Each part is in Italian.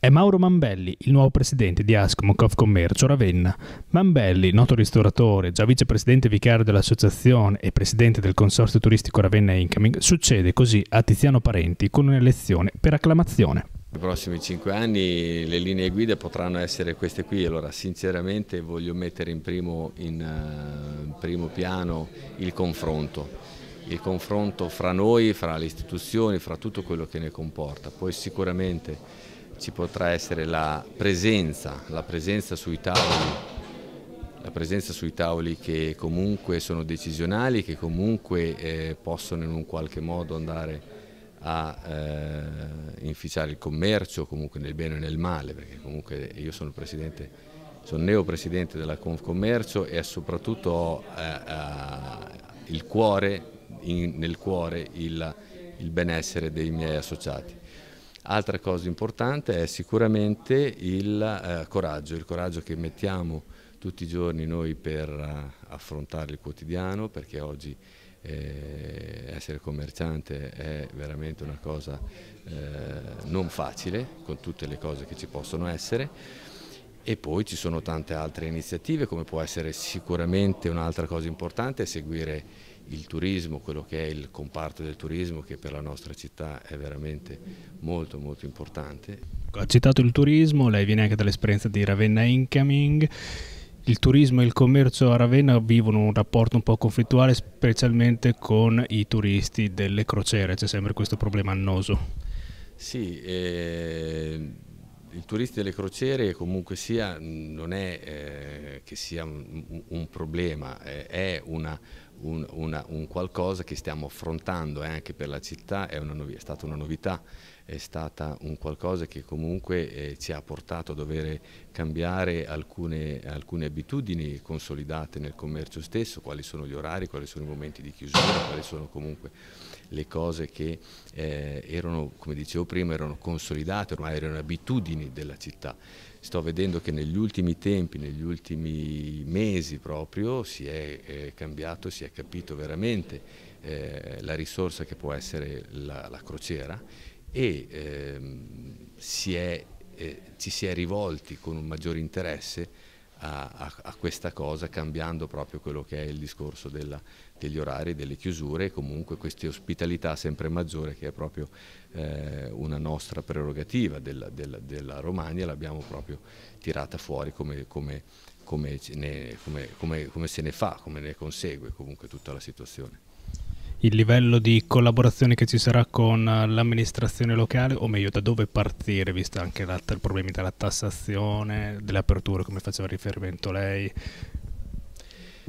È Mauro Mambelli, il nuovo presidente di Ascmo Commercio Ravenna. Mambelli, noto ristoratore, già vicepresidente vicario dell'associazione e presidente del consorzio turistico Ravenna Incoming, succede così a Tiziano Parenti con un'elezione per acclamazione. Nei prossimi cinque anni le linee guida potranno essere queste qui, allora sinceramente voglio mettere in primo, eh, in primo piano il confronto il confronto fra noi, fra le istituzioni, fra tutto quello che ne comporta. Poi sicuramente ci potrà essere la presenza, la presenza sui tavoli la presenza sui tavoli che comunque sono decisionali, che comunque eh, possono in un qualche modo andare a eh, inficiare il commercio, comunque nel bene e nel male, perché comunque io sono presidente, sono neo presidente della Confcommercio e soprattutto ho eh, eh cuore, in, nel cuore il, il benessere dei miei associati. Altra cosa importante è sicuramente il eh, coraggio, il coraggio che mettiamo tutti i giorni noi per uh, affrontare il quotidiano, perché oggi eh, essere commerciante è veramente una cosa eh, non facile, con tutte le cose che ci possono essere. E poi ci sono tante altre iniziative, come può essere sicuramente un'altra cosa importante, seguire il turismo, quello che è il comparto del turismo che per la nostra città è veramente molto molto importante. Ha citato il turismo, lei viene anche dall'esperienza di Ravenna Incoming. Il turismo e il commercio a Ravenna vivono un rapporto un po' conflittuale, specialmente con i turisti delle crociere, c'è sempre questo problema annoso. Sì, eh, il turista delle crociere comunque sia non è eh, che sia un, un problema, eh, è una un, una, un, qualcosa che stiamo affrontando eh, anche per la città, è, una, è, stata una novità, è stata un qualcosa che comunque eh, ci ha portato a dover cambiare alcune, alcune, abitudini consolidate nel commercio stesso, quali sono gli orari, quali sono i momenti di chiusura, quali sono comunque le cose che eh, erano, come dicevo prima, erano consolidate, ormai erano abitudini della città sto vedendo che negli ultimi tempi, negli ultimi mesi proprio, si è eh, cambiato, si è capito veramente eh, la risorsa che può essere la, la crociera e ehm, si è, eh, ci si è rivolti con un maggior interesse a, a, a, questa cosa cambiando proprio quello che è il discorso della, degli orari, delle chiusure e comunque questa ospitalità sempre maggiore che è proprio eh, una nostra prerogativa della, della, della Romagna, l'abbiamo proprio tirata fuori come, come, come, ne, come, se ne fa, come ne consegue comunque tutta la situazione il livello di collaborazione che ci sarà con eh, l'amministrazione locale, o meglio da dove partire, visto anche i problemi della tassazione, delle aperture, come faceva riferimento lei,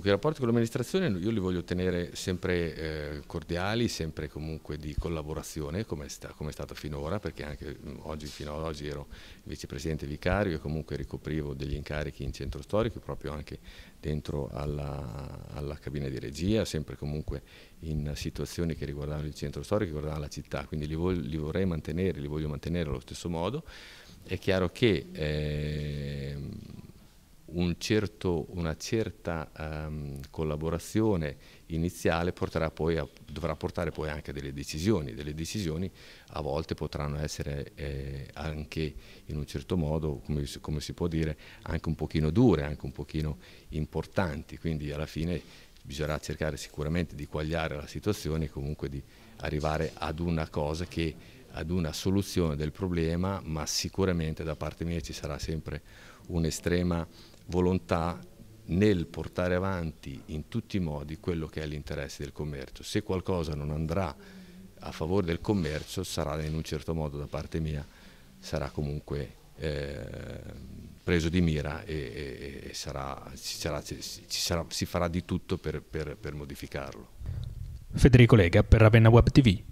i rapporti con l'amministrazione io li voglio tenere sempre eh, cordiali, sempre comunque di collaborazione come è, sta, come è, stata finora perché anche oggi, fino ad oggi ero vicepresidente vicario e comunque ricoprivo degli incarichi in centro storico proprio anche dentro alla, alla cabina di regia, sempre comunque in situazioni che riguardavano il centro storico, che riguardavano la città, quindi li, voglio, li vorrei mantenere, li voglio mantenere allo stesso modo. È chiaro che... Eh, un certo, una certa um, collaborazione iniziale porterà poi a, dovrà portare poi anche a delle decisioni, delle decisioni a volte potranno essere eh, anche in un certo modo, come, come, si può dire, anche un pochino dure, anche un pochino importanti, quindi alla fine bisognerà cercare sicuramente di quagliare la situazione e comunque di arrivare ad una cosa che ad una soluzione del problema, ma sicuramente da parte mia ci sarà sempre un'estrema volontà nel portare avanti in tutti i modi quello che è l'interesse del commercio. Se qualcosa non andrà a favore del commercio sarà in un certo modo da parte mia, sarà comunque eh, preso di mira e, e, e sarà, ci sarà, ci sarà, si farà di tutto per, per, per modificarlo. Federico Lega per Ravenna Web TV.